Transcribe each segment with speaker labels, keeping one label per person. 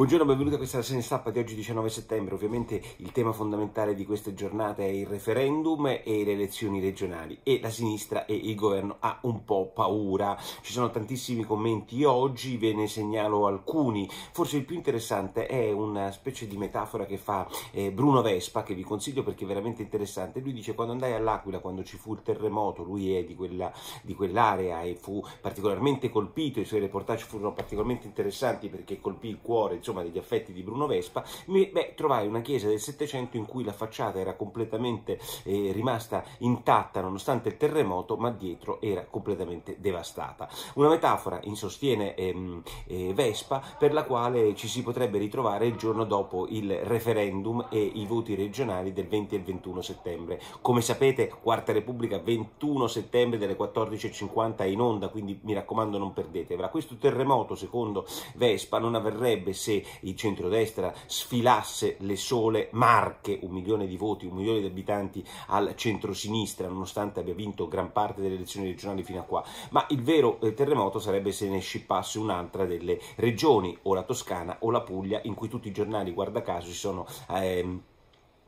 Speaker 1: Buongiorno, benvenuti a questa rassegna stampa di oggi 19 settembre. Ovviamente il tema fondamentale di questa giornata è il referendum e le elezioni regionali e la sinistra e il governo ha un po' paura. Ci sono tantissimi commenti oggi, ve ne segnalo alcuni. Forse il più interessante è una specie di metafora che fa eh, Bruno Vespa, che vi consiglio perché è veramente interessante. Lui dice quando andai all'Aquila, quando ci fu il terremoto, lui è di, quella, di quell'area e fu particolarmente colpito, i suoi reportage furono particolarmente interessanti perché colpì il cuore, insomma, degli affetti di Bruno Vespa, beh, trovai una chiesa del Settecento in cui la facciata era completamente eh, rimasta intatta nonostante il terremoto, ma dietro era completamente devastata. Una metafora, in sostiene ehm, eh, Vespa, per la quale ci si potrebbe ritrovare il giorno dopo il referendum e i voti regionali del 20 e 21 settembre. Come sapete, Quarta Repubblica 21 settembre delle 14.50 in onda, quindi mi raccomando non perdetevela. Questo terremoto, secondo Vespa, non avverrebbe se se il centrodestra sfilasse le sole marche, un milione di voti, un milione di abitanti al centrosinistra, nonostante abbia vinto gran parte delle elezioni regionali fino a qua. Ma il vero eh, terremoto sarebbe se ne scippasse un'altra delle regioni, o la Toscana o la Puglia, in cui tutti i giornali, guarda caso, si sono... Ehm,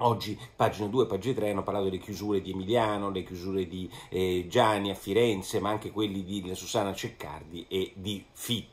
Speaker 1: Oggi, pagina 2 e pagina 3, hanno parlato delle chiusure di Emiliano, le chiusure di eh, Gianni a Firenze, ma anche quelli di Susana Ceccardi e di Fitto.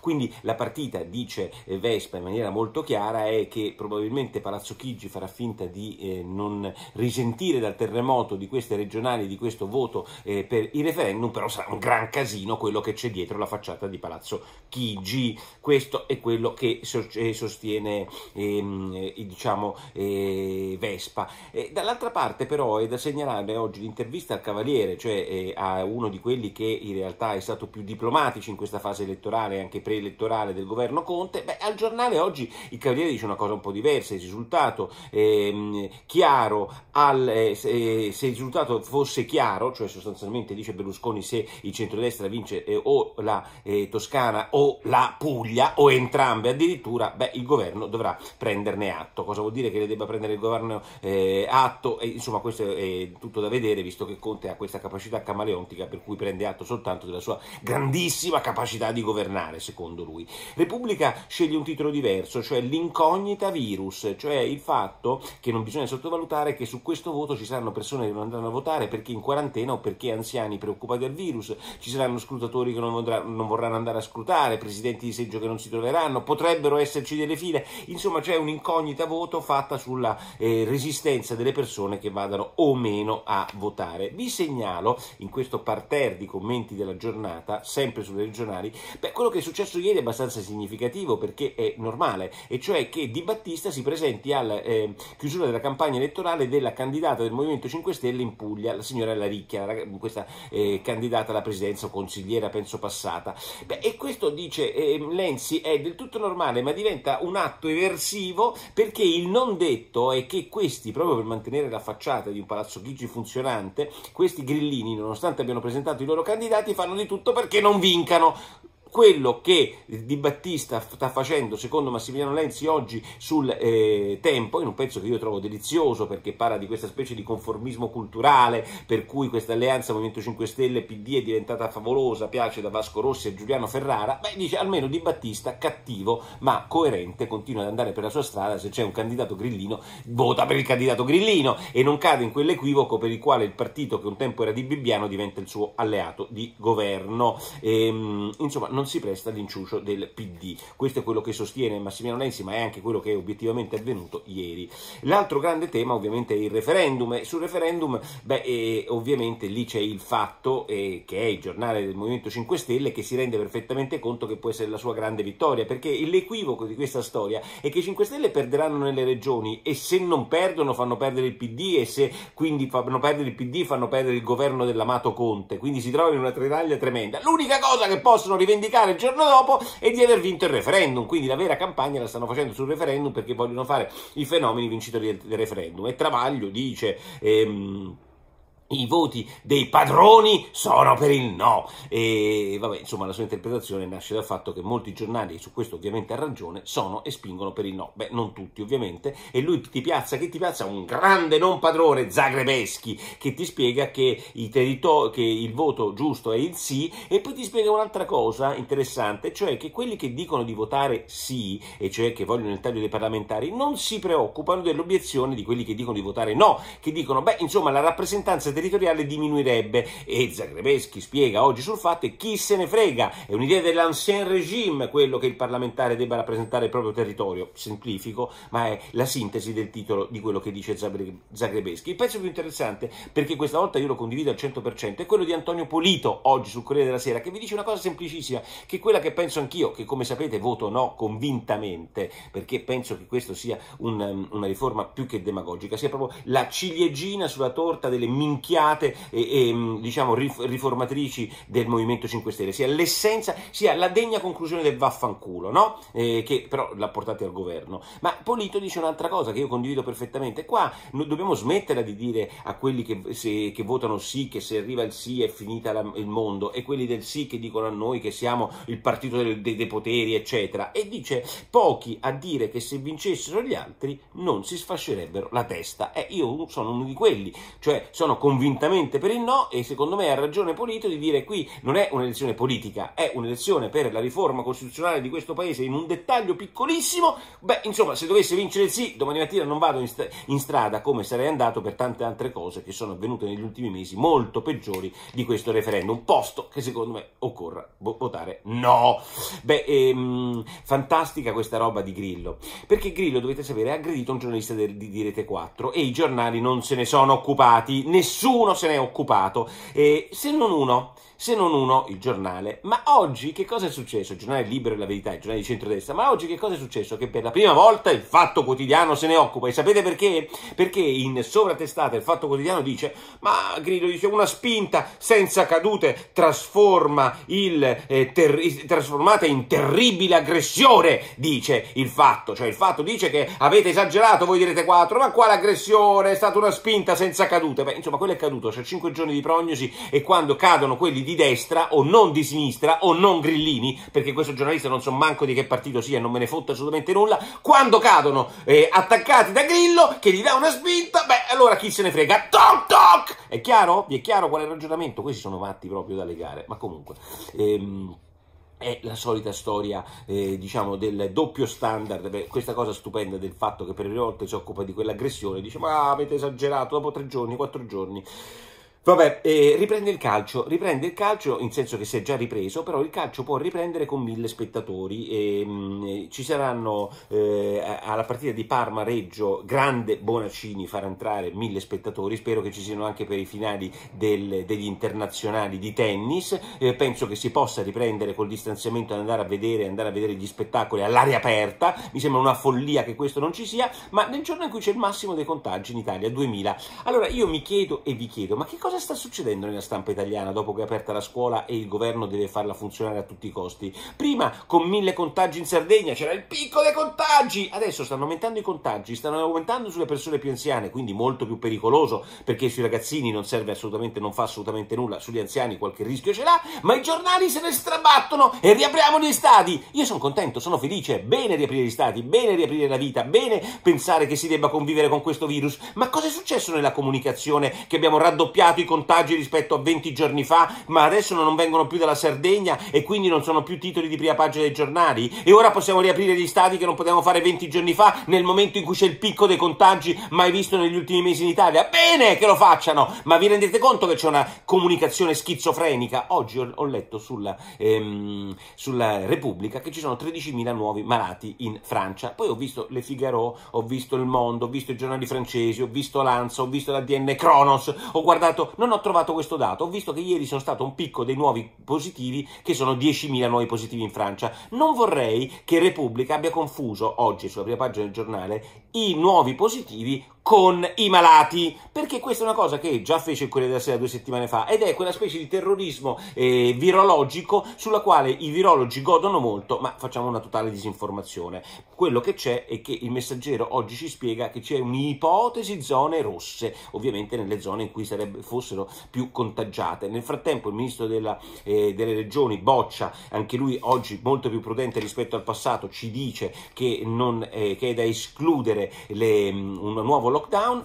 Speaker 1: Quindi la partita, dice eh, Vespa in maniera molto chiara, è che probabilmente Palazzo Chigi farà finta di eh, non risentire dal terremoto di queste regionali, di questo voto eh, per il referendum, però sarà un gran casino quello che c'è dietro la facciata di Palazzo Chigi. Questo è quello che eh, sostiene ehm, eh, diciamo, eh, Vespa. dall'altra parte però è da segnalare oggi l'intervista al Cavaliere, cioè a uno di quelli che in realtà è stato più diplomatici in questa fase elettorale, elettorale, anche preelettorale del governo Conte, beh, al giornale oggi il Cavaliere dice una cosa un po' diversa, il risultato ehm, chiaro, al, eh, eh, se, il risultato fosse chiaro, cioè sostanzialmente dice Berlusconi se il centrodestra vince eh, o la eh, Toscana o la Puglia o entrambe addirittura, beh, il governo dovrà prenderne atto. Cosa vuol dire che le debba prendere il governo eh, atto? E, insomma, questo è tutto da vedere, visto che Conte ha questa capacità camaleontica per cui prende atto soltanto della sua grandissima capacità di governare governare, secondo lui. Repubblica sceglie un titolo diverso, cioè l'incognita virus, cioè il fatto che non bisogna sottovalutare che su questo voto ci saranno persone che non andranno a votare perché in quarantena o perché anziani preoccupati dal virus, ci saranno scrutatori che non, vorrà, non vorranno andare a scrutare, presidenti di seggio che non si troveranno, potrebbero esserci delle file, insomma c'è un'incognita voto fatta sulla eh, resistenza delle persone che vadano o meno a votare. Vi segnalo in questo parterre di commenti della giornata, sempre sulle regionali, beh, quello che è successo ieri è abbastanza significativo perché è normale, e cioè che Di Battista si presenti alla eh, chiusura della campagna elettorale della candidata del Movimento 5 Stelle in Puglia, la signora Laricchia, questa eh, candidata alla presidenza o consigliera, penso passata. Beh, e questo dice eh, Lenzi è del tutto normale, ma diventa un atto eversivo perché il non detto è che questi, proprio per mantenere la facciata di un palazzo Chigi funzionante, questi grillini, nonostante abbiano presentato i loro candidati, fanno di tutto perché non vincano quello che Di Battista sta facendo, secondo Massimiliano Lenzi, oggi sul eh, tempo, in un pezzo che io trovo delizioso perché parla di questa specie di conformismo culturale, per cui questa alleanza Movimento 5 Stelle PD è diventata favolosa, piace da Vasco Rossi a Giuliano Ferrara, beh, dice almeno Di Battista, cattivo ma coerente, continua ad andare per la sua strada, se c'è un candidato grillino, vota per il candidato grillino e non cade in quell'equivoco per il quale il partito che un tempo era di Bibbiano diventa il suo alleato di governo. E, ehm, insomma, non non si presta all'inciucio del PD. Questo è quello che sostiene Massimiliano Lenzi, ma è anche quello che è obiettivamente avvenuto ieri. L'altro grande tema ovviamente è il referendum. Sul referendum, beh, eh, ovviamente lì c'è il fatto, eh, che è il giornale del Movimento 5 Stelle, che si rende perfettamente conto che può essere la sua grande vittoria, perché l'equivoco di questa storia è che i 5 Stelle perderanno nelle regioni e se non perdono fanno perdere il PD e se quindi fanno perdere il PD fanno perdere il governo dell'amato Conte. Quindi si trovano in una trenaglia tremenda. L'unica cosa che possono rivendicare rivendicare il giorno dopo e di aver vinto il referendum. Quindi la vera campagna la stanno facendo sul referendum perché vogliono fare i fenomeni vincitori del, del referendum. E Travaglio dice... Ehm, i voti dei padroni sono per il no. E vabbè, insomma, la sua interpretazione nasce dal fatto che molti giornali, su questo ovviamente ha ragione, sono e spingono per il no. Beh, non tutti ovviamente. E lui ti piazza, che ti piazza? Un grande non padrone, Zagrebeschi, che ti spiega che, territor- che il voto giusto è il sì e poi ti spiega un'altra cosa interessante, cioè che quelli che dicono di votare sì, e cioè che vogliono il taglio dei parlamentari, non si preoccupano dell'obiezione di quelli che dicono di votare no, che dicono, beh, insomma, la rappresentanza territoriale territoriale diminuirebbe e Zagrebeschi spiega oggi sul fatto e chi se ne frega, è un'idea dell'ancien regime quello che il parlamentare debba rappresentare il proprio territorio, semplifico, ma è la sintesi del titolo di quello che dice Zagrebeschi. Il pezzo più interessante, perché questa volta io lo condivido al 100%, è quello di Antonio Polito oggi sul Corriere della Sera, che vi dice una cosa semplicissima, che è quella che penso anch'io, che come sapete voto no convintamente, perché penso che questa sia un, una riforma più che demagogica, sia proprio la ciliegina sulla torta delle minchie picchiate e, e mm, diciamo, riformatrici del Movimento 5 Stelle, sia l'essenza, sia la degna conclusione del vaffanculo, no? eh, che però l'ha portata al governo. Ma Polito dice un'altra cosa che io condivido perfettamente. Qua noi dobbiamo smetterla di dire a quelli che, se, che votano sì che se arriva il sì è finita la, il mondo e quelli del sì che dicono a noi che siamo il partito dei, dei, dei poteri, eccetera. E dice pochi a dire che se vincessero gli altri non si sfascerebbero la testa. E eh, io sono uno di quelli, cioè sono convinto convintamente per il no e secondo me ha ragione Polito di dire qui non è un'elezione politica, è un'elezione per la riforma costituzionale di questo paese in un dettaglio piccolissimo. Beh, insomma, se dovesse vincere il sì, domani mattina non vado in, st- in strada come sarei andato per tante altre cose che sono avvenute negli ultimi mesi molto peggiori di questo referendum, posto che secondo me occorra votare no. Beh, ehm, fantastica questa roba di Grillo, perché Grillo, dovete sapere, ha aggredito un giornalista di, di Rete 4 e i giornali non se ne sono occupati, nessuno nessuno se n'è occupato, eh, se non uno se non uno, il giornale. Ma oggi che cosa è successo? Il giornale Libero e la Verità, il giornale di centrodestra. Ma oggi che cosa è successo? Che per la prima volta il Fatto Quotidiano se ne occupa. E sapete perché? Perché in sovratestata il Fatto Quotidiano dice, ma Grillo dice, una spinta senza cadute trasforma il, eh, ter- trasformata in terribile aggressione, dice il Fatto. Cioè il Fatto dice che avete esagerato, voi direte 4, ma quale aggressione? È stata una spinta senza cadute. Beh, insomma, quello è caduto, c'è cioè 5 giorni di prognosi e quando cadono quelli di di destra o non di sinistra o non grillini, perché questo giornalista non so manco di che partito sia, non me ne fotta assolutamente nulla, quando cadono eh, attaccati da Grillo che gli dà una spinta, beh allora chi se ne frega? Toc toc! È chiaro? Vi è chiaro qual è il ragionamento? Questi sono matti proprio dalle gare, ma comunque... Ehm, è la solita storia, eh, diciamo, del doppio standard, Beh, questa cosa stupenda del fatto che per le volte si occupa di quell'aggressione, dice ma avete esagerato dopo tre giorni, quattro giorni. Vabbè, eh, riprende il calcio, riprende il calcio in senso che si è già ripreso, però il calcio può riprendere con mille spettatori. E, mh, mm, eh, ci saranno eh, alla partita di Parma-Reggio, grande Bonaccini farà entrare mille spettatori, spero che ci siano anche per i finali del, degli internazionali di tennis, eh, penso che si possa riprendere col distanziamento e andare a vedere, andare a vedere gli spettacoli all'aria aperta, mi sembra una follia che questo non ci sia, ma nel giorno in cui c'è il massimo dei contagi in Italia, 2000. Allora io mi chiedo e vi chiedo, ma che cosa cosa sta succedendo nella stampa italiana dopo che è aperta la scuola e il governo deve farla funzionare a tutti i costi? Prima con mille contagi in Sardegna c'era il picco dei contagi, adesso stanno aumentando i contagi, stanno aumentando sulle persone più anziane, quindi molto più pericoloso perché sui ragazzini non serve assolutamente, non fa assolutamente nulla, sugli anziani qualche rischio ce l'ha, ma i giornali se ne strabattono e riapriamo gli stati. Io sono contento, sono felice, bene riaprire gli stati, bene riaprire la vita, bene pensare che si debba convivere con questo virus, ma cosa è successo nella comunicazione che abbiamo raddoppiato i di contagi rispetto a 20 giorni fa, ma adesso non vengono più dalla Sardegna e quindi non sono più titoli di prima pagina dei giornali. E ora possiamo riaprire gli stati che non potevamo fare 20 giorni fa, nel momento in cui c'è il picco dei contagi mai visto negli ultimi mesi in Italia. Bene che lo facciano, ma vi rendete conto che c'è una comunicazione schizofrenica? Oggi ho, letto sulla, ehm, sulla Repubblica che ci sono 13.000 nuovi malati in Francia. Poi ho visto Le Figaro, ho visto Il Mondo, ho visto i giornali francesi, ho visto Lanza, ho visto la DN Cronos, ho guardato non ho trovato questo dato, ho visto che ieri sono stato un picco dei nuovi positivi, che sono 10.000 nuovi positivi in Francia. Non vorrei che Repubblica abbia confuso oggi sulla prima pagina del giornale i nuovi positivi con i malati, perché questa è una cosa che già fece il Corriere della Sera due settimane fa ed è quella specie di terrorismo eh, virologico sulla quale i virologi godono molto, ma facciamo una totale disinformazione. Quello che c'è è che il messaggero oggi ci spiega che c'è un'ipotesi zone rosse, ovviamente nelle zone in cui sarebbe, fossero più contagiate. Nel frattempo il ministro della, eh, delle regioni Boccia, anche lui oggi molto più prudente rispetto al passato, ci dice che, non, eh, che è da escludere le, mm, un nuovo lockdown,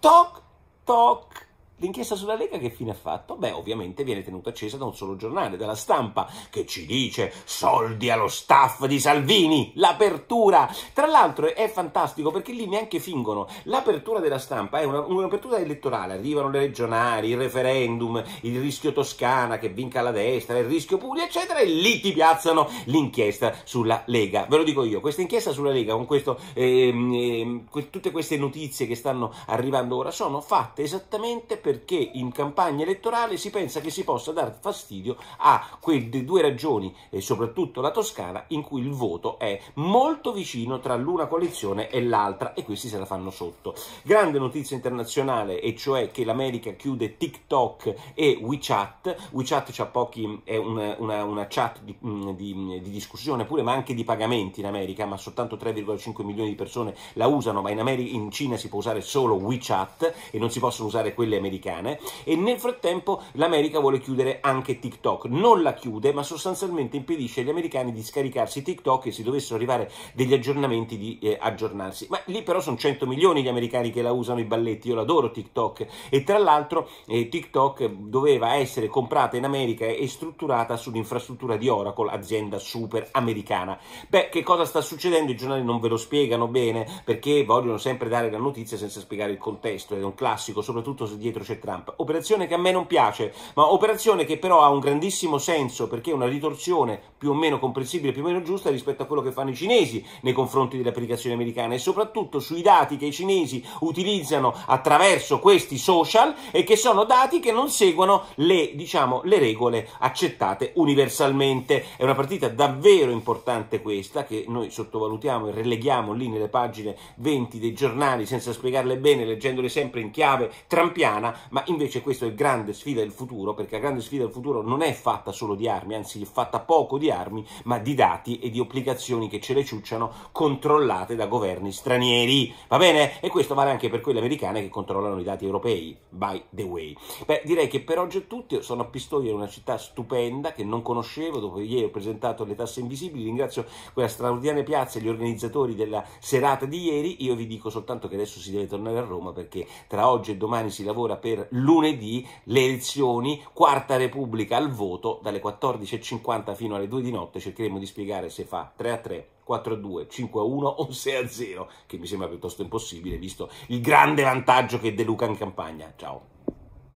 Speaker 1: talk, talk, L'inchiesta sulla Lega che fine ha fatto? Beh, ovviamente viene tenuta accesa da un solo giornale, dalla stampa, che ci dice soldi allo staff di Salvini, l'apertura. Tra l'altro è fantastico perché lì neanche fingono. L'apertura della stampa è un'apertura elettorale, arrivano le regionali, il referendum, il rischio Toscana che vinca la destra, il rischio Puglia, eccetera, e lì ti piazzano l'inchiesta sulla Lega. Ve lo dico io, questa inchiesta sulla Lega con questo, ehm, ehm, tutte queste notizie che stanno arrivando ora sono fatte esattamente per perché in campagna elettorale si pensa che si possa dar fastidio a quelle due regioni, e soprattutto la Toscana, in cui il voto è molto vicino tra l'una coalizione e l'altra e questi se la fanno sotto. Grande notizia internazionale, e cioè che l'America chiude TikTok e WeChat. WeChat pochi, è una, una, una chat di, mm, di, di, discussione pure, ma anche di pagamenti in America, ma soltanto 3,5 milioni di persone la usano, ma in, Ameri in Cina si può usare solo WeChat e non si possono usare quelle americane americane e nel frattempo l'America vuole chiudere anche TikTok. Non la chiude, ma sostanzialmente impedisce agli americani di scaricarsi TikTok e se dovessero arrivare degli aggiornamenti di eh, aggiornarsi. Ma lì però sono 100 milioni gli americani che la usano i balletti, io l'adoro TikTok e tra l'altro eh, TikTok doveva essere comprata in America e strutturata sull'infrastruttura di Oracle, azienda super americana. Beh, che cosa sta succedendo? I giornali non ve lo spiegano bene perché vogliono sempre dare la notizia senza spiegare il contesto, è un classico, soprattutto se dietro dietro c'è Trump. Operazione che a me non piace, ma operazione che però ha un grandissimo senso perché è una ritorsione più o meno comprensibile, più o meno giusta rispetto a quello che fanno i cinesi nei confronti dell'applicazione americana e soprattutto sui dati che i cinesi utilizzano attraverso questi social e che sono dati che non seguono le, diciamo, le regole accettate universalmente. È una partita davvero importante questa che noi sottovalutiamo e releghiamo lì nelle pagine 20 dei giornali senza spiegarle bene, leggendole sempre in chiave trampiana, ma invece questa è grande sfida del futuro, perché la grande sfida del futuro non è fatta solo di armi, anzi è fatta poco di armi, ma di dati e di applicazioni che ce le ciucciano controllate da governi stranieri, va bene? E questo vale anche per quelle americane che controllano i dati europei, by the way. Beh, direi che per oggi è tutto, sono a Pistoia, una città stupenda che non conoscevo, dopo ieri ho presentato le tasse invisibili, ringrazio quella straordinaria piazza e gli organizzatori della serata di ieri, io vi dico soltanto che adesso si deve tornare a Roma perché tra oggi e domani si lavora per lunedì le elezioni, quarta repubblica al voto dalle 14.50 fino alle 2 di notte, cercheremo di spiegare se fa 3 a 3 4 a 2, 5 a 1 o 6 a 0, che mi sembra piuttosto impossibile visto il grande vantaggio che De Luca in campagna. Ciao.